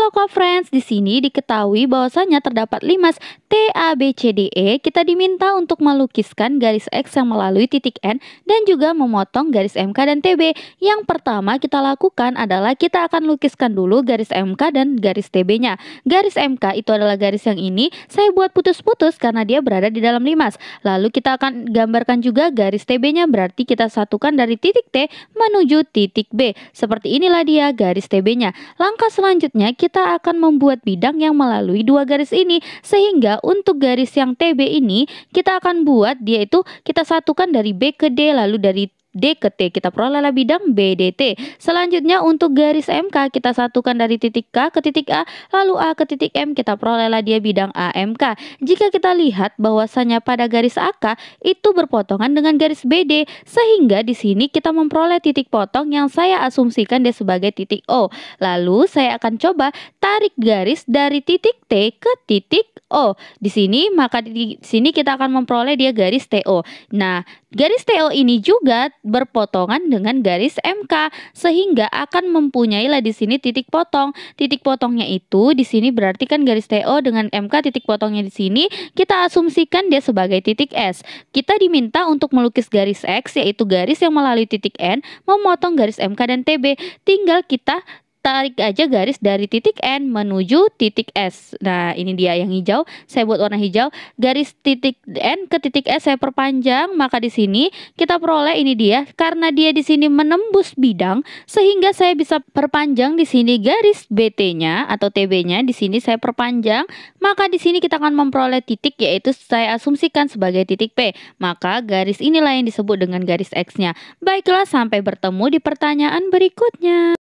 Halo co-friends, di sini diketahui bahwasanya terdapat limas TABCDE. Kita diminta untuk melukiskan garis X yang melalui titik N dan juga memotong garis MK dan TB. Yang pertama kita lakukan adalah kita akan lukiskan dulu garis MK dan garis TB-nya. Garis MK itu adalah garis yang ini, saya buat putus-putus karena dia berada di dalam limas. Lalu kita akan gambarkan juga garis TB-nya, berarti kita satukan dari titik T menuju titik B. Seperti inilah dia garis TB-nya. Langkah selanjutnya kita kita akan membuat bidang yang melalui dua garis ini sehingga untuk garis yang TB ini kita akan buat dia itu kita satukan dari B ke D lalu dari D ke T kita peroleh lah bidang BDT. Selanjutnya untuk garis MK kita satukan dari titik K ke titik A lalu A ke titik M kita perolehlah dia bidang AMK. Jika kita lihat bahwasanya pada garis AK itu berpotongan dengan garis BD sehingga di sini kita memperoleh titik potong yang saya asumsikan dia sebagai titik O. Lalu saya akan coba tarik garis dari titik T ke titik TO. Di sini maka di sini kita akan memperoleh dia garis TO. Nah, garis TO ini juga berpotongan dengan garis MK sehingga akan mempunyai lah di sini titik potong. Titik potongnya itu di sini berarti kan garis TO dengan MK titik potongnya di sini kita asumsikan dia sebagai titik S. Kita diminta untuk melukis garis X yaitu garis yang melalui titik N memotong garis MK dan TB. Tinggal kita tarik aja garis dari titik N menuju titik S. Nah, ini dia yang hijau. Saya buat warna hijau. Garis titik N ke titik S saya perpanjang, maka di sini kita peroleh ini dia. Karena dia di sini menembus bidang, sehingga saya bisa perpanjang di sini garis BT-nya atau TB-nya. Di sini saya perpanjang, maka di sini kita akan memperoleh titik yaitu saya asumsikan sebagai titik P. Maka garis inilah yang disebut dengan garis X-nya. Baiklah, sampai bertemu di pertanyaan berikutnya.